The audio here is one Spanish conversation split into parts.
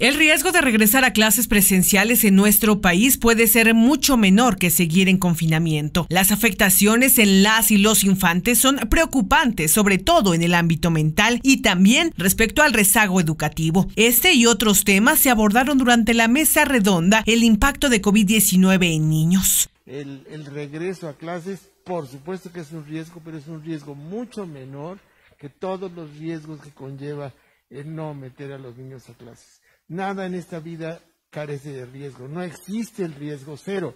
El riesgo de regresar a clases presenciales en nuestro país puede ser mucho menor que seguir en confinamiento. Las afectaciones en las y los infantes son preocupantes, sobre todo en el ámbito mental y también respecto al rezago educativo. Este y otros temas se abordaron durante la mesa redonda El impacto de COVID-19 en niños. El, regreso a clases, por supuesto que es un riesgo, pero es un riesgo mucho menor que todos los riesgos que conlleva el no meter a los niños a clases. Nada en esta vida carece de riesgo. No existe el riesgo cero,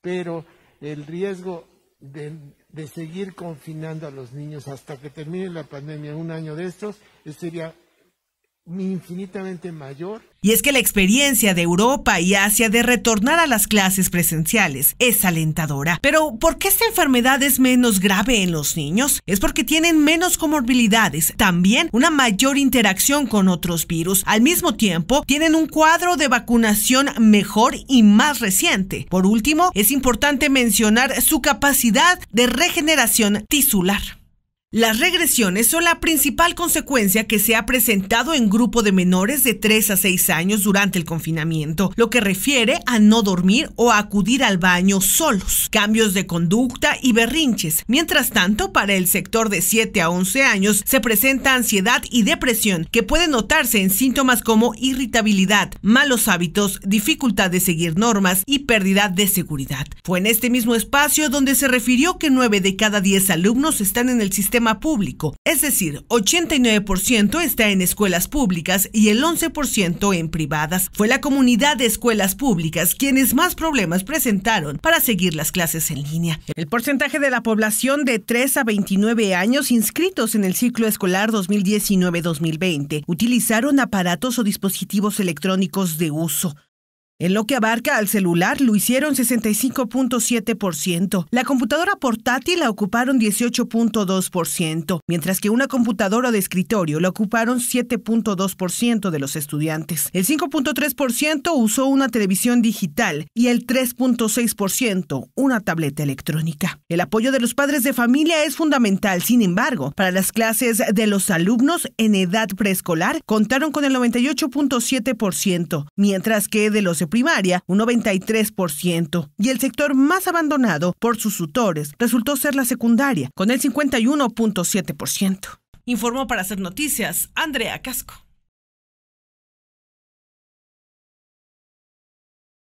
pero el riesgo de, seguir confinando a los niños hasta que termine la pandemia, un año de estos, sería infinitamente mayor. Y es que la experiencia de Europa y Asia de retornar a las clases presenciales es alentadora. Pero, ¿por qué esta enfermedad es menos grave en los niños? Es porque tienen menos comorbilidades, también una mayor interacción con otros virus. Al mismo tiempo, tienen un cuadro de vacunación mejor y más reciente. Por último, es importante mencionar su capacidad de regeneración tisular. Las regresiones son la principal consecuencia que se ha presentado en grupo de menores de 3 a 6 años durante el confinamiento, lo que refiere a no dormir o acudir al baño solos, cambios de conducta y berrinches. Mientras tanto, para el sector de 7 a 11 años se presenta ansiedad y depresión que puede notarse en síntomas como irritabilidad, malos hábitos, dificultad de seguir normas y pérdida de seguridad. Fue en este mismo espacio donde se refirió que 9 de cada 10 alumnos están en el sistema público, es decir, 89% está en escuelas públicas y el 11% en privadas. Fue la comunidad de escuelas públicas quienes más problemas presentaron para seguir las clases en línea. El porcentaje de la población de 3 a 29 años inscritos en el ciclo escolar 2019-2020 utilizaron aparatos o dispositivos electrónicos de uso. En lo que abarca al celular, lo hicieron 65.7%. La computadora portátil la ocuparon 18.2%, mientras que una computadora de escritorio la ocuparon 7.2% de los estudiantes. El 5.3% usó una televisión digital y el 3.6% una tableta electrónica. El apoyo de los padres de familia es fundamental, sin embargo, para las clases de los alumnos en edad preescolar contaron con el 98.7%, mientras que de los primaria, un 93%, y el sector más abandonado por sus tutores resultó ser la secundaria, con el 51.7%. Informó para hacer noticias Andrea Casco.